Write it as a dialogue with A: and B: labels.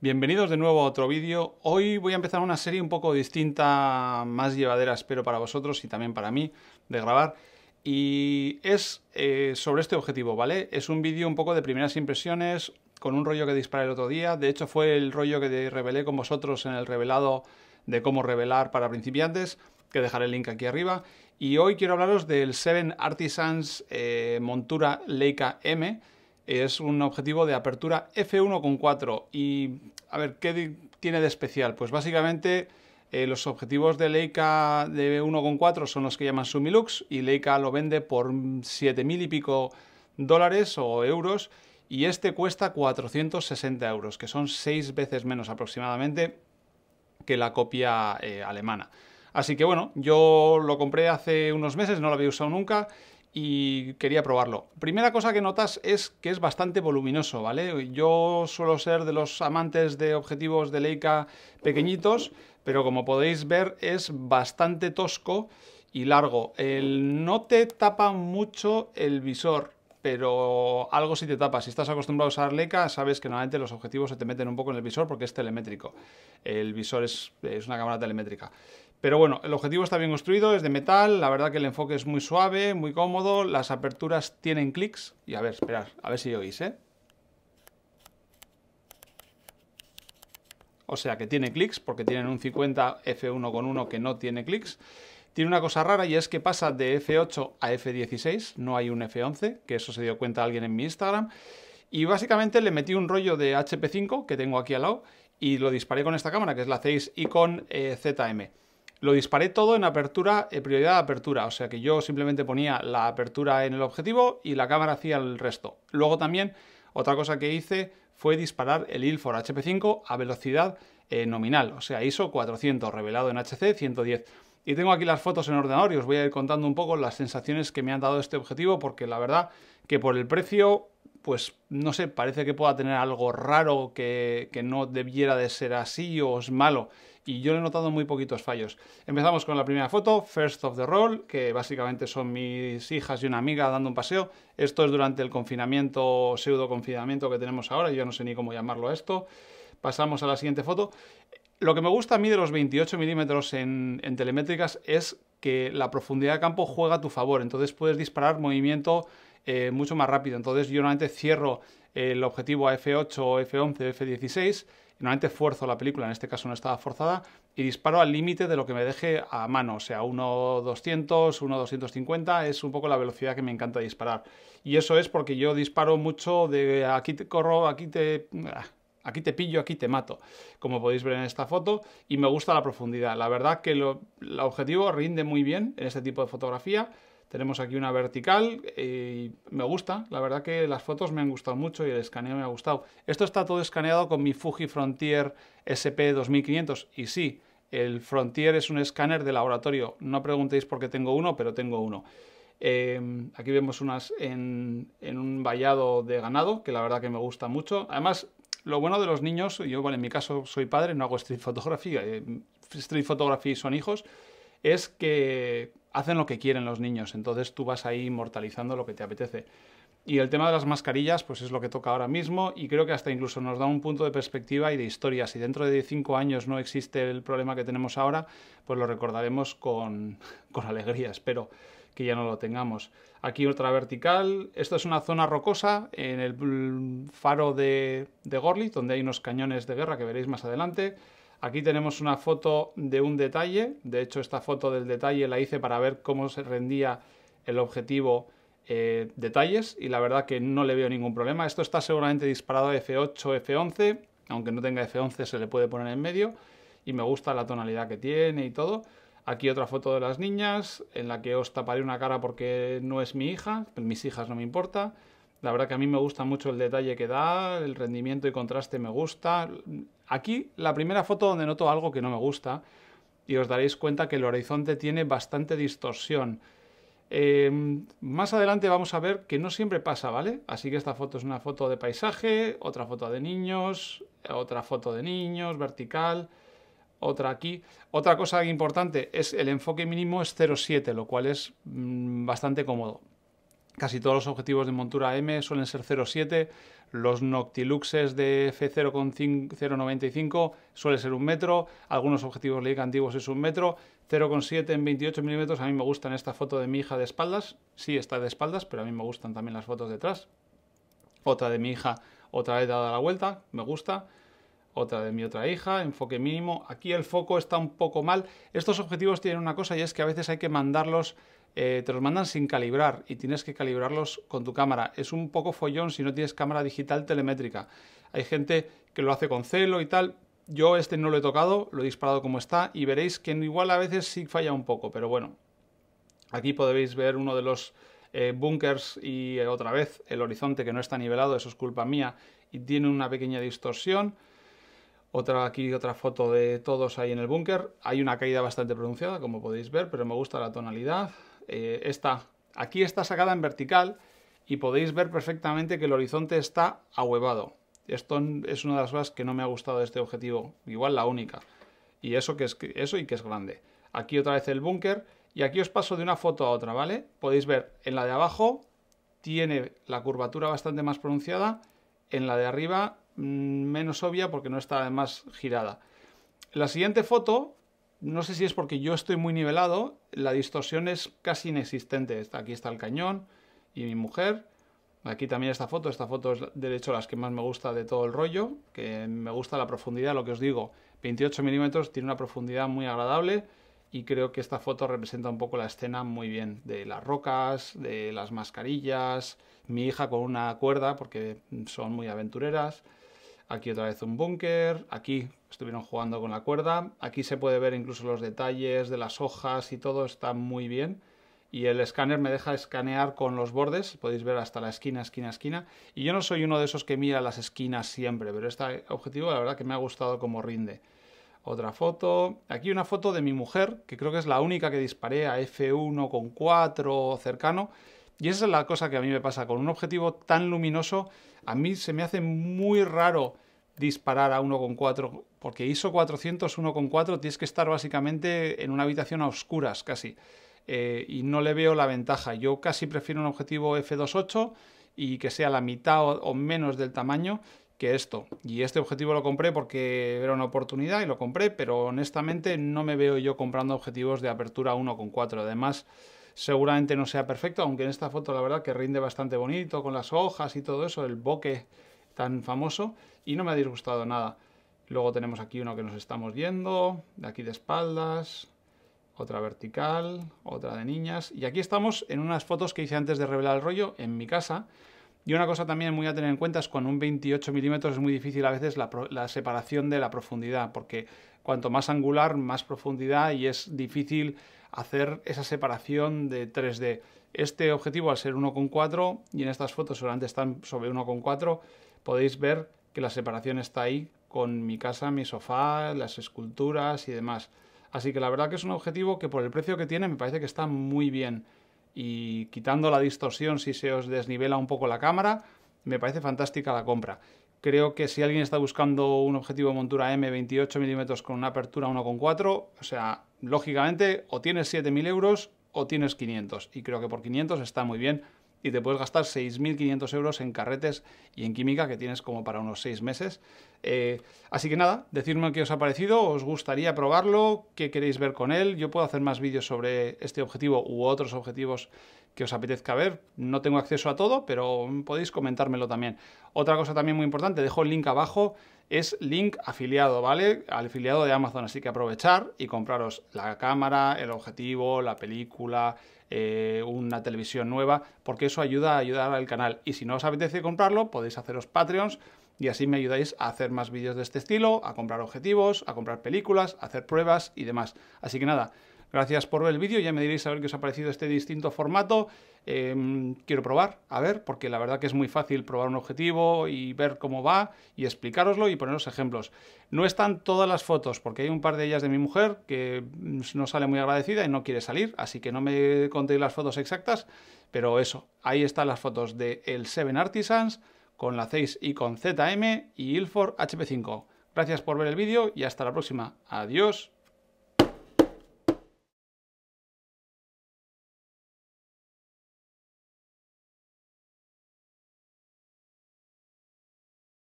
A: Bienvenidos de nuevo a otro vídeo. Hoy voy a empezar una serie un poco distinta, más llevadera espero para vosotros y también para mí de grabar. Y es eh, sobre este objetivo, ¿vale? Es un vídeo un poco de primeras impresiones, con un rollo que disparé el otro día. De hecho fue el rollo que revelé con vosotros en el revelado de cómo revelar para principiantes, que dejaré el link aquí arriba. Y hoy quiero hablaros del Seven Artisans eh, Montura Leica M, es un objetivo de apertura F1.4. Y a ver, ¿qué tiene de especial? Pues básicamente eh, los objetivos de Leica de 1.4 son los que llaman Sumilux y Leica lo vende por 7.000 y pico dólares o euros y este cuesta 460 euros, que son 6 veces menos aproximadamente que la copia eh, alemana. Así que bueno, yo lo compré hace unos meses, no lo había usado nunca y quería probarlo. Primera cosa que notas es que es bastante voluminoso, ¿vale? Yo suelo ser de los amantes de objetivos de Leica pequeñitos, pero como podéis ver es bastante tosco y largo. no te tapa mucho el visor, pero algo si te tapa. Si estás acostumbrado a usar Leica, sabes que normalmente los objetivos se te meten un poco en el visor porque es telemétrico. El visor es, una cámara telemétrica. Pero bueno, el objetivo está bien construido, es de metal, la verdad que el enfoque es muy suave, muy cómodo, las aperturas tienen clics. Y a ver, esperad, a ver si oís, ¿eh? O sea que tiene clics, porque tienen un 50 F1 con que no tiene clics. Tiene una cosa rara y es que pasa de F8 a F16, no hay un F11, que eso se dio cuenta alguien en mi Instagram. Y básicamente le metí un rollo de HP5 que tengo aquí al lado y lo disparé con esta cámara, que es la 6 Icon eh, ZM. Lo disparé todo en apertura, eh, prioridad de apertura, o sea que yo simplemente ponía la apertura en el objetivo y la cámara hacía el resto. Luego también, otra cosa que hice fue disparar el Ilfor HP5 a velocidad eh, nominal, o sea, ISO 400, revelado en HC 110. Y tengo aquí las fotos en ordenador y os voy a ir contando un poco las sensaciones que me han dado este objetivo porque la verdad que por el precio, pues no sé, parece que pueda tener algo raro que, que no debiera de ser así o es malo. Y yo le he notado muy poquitos fallos. Empezamos con la primera foto, First of the Roll, que básicamente son mis hijas y una amiga dando un paseo. Esto es durante el confinamiento, pseudo confinamiento que tenemos ahora, yo no sé ni cómo llamarlo esto. Pasamos a la siguiente foto. Lo que me gusta a mí de los 28 milímetros en, telemétricas es que la profundidad de campo juega a tu favor, entonces puedes disparar movimiento eh, mucho más rápido. Entonces yo normalmente cierro eh, el objetivo a F8, F11, F16, normalmente fuerzo la película, en este caso no estaba forzada, y disparo al límite de lo que me deje a mano, o sea, 1.200, 1.250, es un poco la velocidad que me encanta disparar. Y eso es porque yo disparo mucho de aquí te corro, aquí te... Ah", Aquí te pillo, aquí te mato, como podéis ver en esta foto, y me gusta la profundidad. La verdad que el objetivo rinde muy bien en este tipo de fotografía. Tenemos aquí una vertical eh, y me gusta, la verdad que las fotos me han gustado mucho y el escaneo me ha gustado. Esto está todo escaneado con mi Fuji Frontier SP2500 y sí, el Frontier es un escáner de laboratorio. No preguntéis por qué tengo uno, pero tengo uno. Em, aquí vemos unas en, en, un vallado de ganado, que la verdad que me gusta mucho. Además, lo bueno de los niños, yo bueno, en mi caso soy padre, no hago street photography, eh, street photography son hijos, es que hacen lo que quieren los niños, entonces tú vas ahí inmortalizando lo que te apetece. Y el tema de las mascarillas, pues es lo que toca ahora mismo y creo que hasta incluso nos da un punto de perspectiva y de historia. Si dentro de cinco años no existe el problema que tenemos ahora, pues lo recordaremos con, con alegría, espero que ya no lo tengamos. Aquí otra vertical. Esto es una zona rocosa en el faro de, de Gorlitz, donde hay unos cañones de guerra que veréis más adelante. Aquí tenemos una foto de un detalle. De hecho, esta foto del detalle la hice para ver cómo se rendía el objetivo eh, detalles y la verdad que no le veo ningún problema. Esto está seguramente disparado a F8, F11, aunque no tenga F11 se le puede poner en medio y me gusta la tonalidad que tiene y todo. Aquí otra foto de las niñas, en la que os taparé una cara porque no es mi hija, pues mis hijas no me importa. La verdad que a mí me gusta mucho el detalle que da, el rendimiento y contraste me gusta. Aquí la primera foto donde noto algo que no me gusta y os daréis cuenta que el horizonte tiene bastante distorsión. Em, más adelante vamos a ver que no siempre pasa, ¿vale? Así que esta foto es una foto de paisaje, otra foto de niños, otra foto de niños, vertical otra aquí. Otra cosa importante es el enfoque mínimo es 0,7, lo cual es mm, bastante cómodo. Casi todos los objetivos de montura M suelen ser 0,7, los Noctiluxes de f 0.95 suele ser un metro, algunos objetivos Leica antiguos es un metro, 0,7 en 28 milímetros, a mí me gustan esta foto de mi hija de espaldas, sí está de espaldas, pero a mí me gustan también las fotos detrás. Otra de mi hija, otra vez dada la vuelta, me gusta otra de mi otra hija, enfoque mínimo. Aquí el foco está un poco mal. Estos objetivos tienen una cosa y es que a veces hay que mandarlos, eh, te los mandan sin calibrar y tienes que calibrarlos con tu cámara. Es un poco follón si no tienes cámara digital telemétrica. Hay gente que lo hace con celo y tal. Yo este no lo he tocado, lo he disparado como está y veréis que igual a veces sí falla un poco, pero bueno. Aquí podéis ver uno de los eh, bunkers y eh, otra vez el horizonte que no está nivelado, eso es culpa mía, y tiene una pequeña distorsión. Otra, aquí otra foto de todos ahí en el búnker. Hay una caída bastante pronunciada, como podéis ver, pero me gusta la tonalidad. Eh, esta, aquí está sacada en vertical y podéis ver perfectamente que el horizonte está ahuevado. Esto es una de las cosas que no me ha gustado de este objetivo, igual la única. Y eso, que es, eso y que es grande. Aquí otra vez el búnker y aquí os paso de una foto a otra, ¿vale? Podéis ver, en la de abajo tiene la curvatura bastante más pronunciada, en la de arriba Mm, menos obvia porque no está además girada. La siguiente foto, no sé si es porque yo estoy muy nivelado, la distorsión es casi inexistente. Aquí está el cañón y mi mujer. Aquí también esta foto, esta foto es de hecho las que más me gusta de todo el rollo, que me gusta la profundidad, lo que os digo, 28 milímetros tiene una profundidad muy agradable y creo que esta foto representa un poco la escena muy bien de las rocas, de las mascarillas, mi hija con una cuerda porque son muy aventureras. Aquí otra vez un búnker, aquí estuvieron jugando con la cuerda, aquí se puede ver incluso los detalles de las hojas y todo, está muy bien. Y el escáner me deja escanear con los bordes, podéis ver hasta la esquina, esquina, esquina. Y yo no soy uno de esos que mira las esquinas siempre, pero este objetivo la verdad que me ha gustado como rinde. Otra foto, aquí una foto de mi mujer, que creo que es la única que disparé a F1 con 4 cercano. Y esa es la cosa que a mí me pasa. Con un objetivo tan luminoso, a mí se me hace muy raro disparar a 1,4, porque ISO 400, 1,4, tienes que estar básicamente en una habitación a oscuras casi. Eh, y no le veo la ventaja. Yo casi prefiero un objetivo f2.8 y que sea la mitad o, o, menos del tamaño que esto. Y este objetivo lo compré porque era una oportunidad y lo compré, pero honestamente no me veo yo comprando objetivos de apertura 1,4. Además, seguramente no sea perfecto, aunque en esta foto la verdad que rinde bastante bonito con las hojas y todo eso, el boque tan famoso y no me ha disgustado nada. Luego tenemos aquí uno que nos estamos viendo, de aquí de espaldas, otra vertical, otra de niñas. Y aquí estamos en unas fotos que hice antes de revelar el rollo en mi casa. Y una cosa también muy a tener en cuenta es con un 28 milímetros es muy difícil a veces la, separación de la profundidad, porque cuanto más angular, más profundidad y es difícil hacer esa separación de 3D. Este objetivo al ser 1,4 y en estas fotos solamente están sobre 1,4, podéis ver que la separación está ahí con mi casa, mi sofá, las esculturas y demás. Así que la verdad que es un objetivo que por el precio que tiene me parece que está muy bien. Y quitando la distorsión si se os desnivela un poco la cámara, me parece fantástica la compra. Creo que si alguien está buscando un objetivo de montura M 28 mm con una apertura 1,4, o sea, lógicamente o tienes 7.000 euros o tienes 500. Y creo que por 500 está muy bien y te puedes gastar 6.500 euros en carretes y en química que tienes como para unos 6 meses. Eh, así que nada, decidme qué os ha parecido, os gustaría probarlo, qué queréis ver con él. Yo puedo hacer más vídeos sobre este objetivo u otros objetivos que os apetezca ver. No tengo acceso a todo, pero podéis comentármelo también. Otra cosa también muy importante, dejo el link abajo, es link afiliado, ¿vale? Al afiliado de Amazon, así que aprovechar y compraros la cámara, el objetivo, la película, eh, una televisión nueva, porque eso ayuda a ayudar al canal. Y si no os apetece comprarlo, podéis haceros Patreons y así me ayudáis a hacer más vídeos de este estilo, a comprar objetivos, a comprar películas, a hacer pruebas y demás. Así que nada, Gracias por ver el vídeo, ya me diréis a ver qué os ha parecido este distinto formato. Em, quiero probar, a ver, porque la verdad que es muy fácil probar un objetivo y ver cómo va y explicaroslo y poneros ejemplos. No están todas las fotos, porque hay un par de ellas de mi mujer que mm, no sale muy agradecida y no quiere salir, así que no me contéis las fotos exactas, pero eso, ahí están las fotos de el Seven Artisans con la 6 y con ZM y Ilford HP5. Gracias por ver el vídeo y hasta la próxima. Adiós.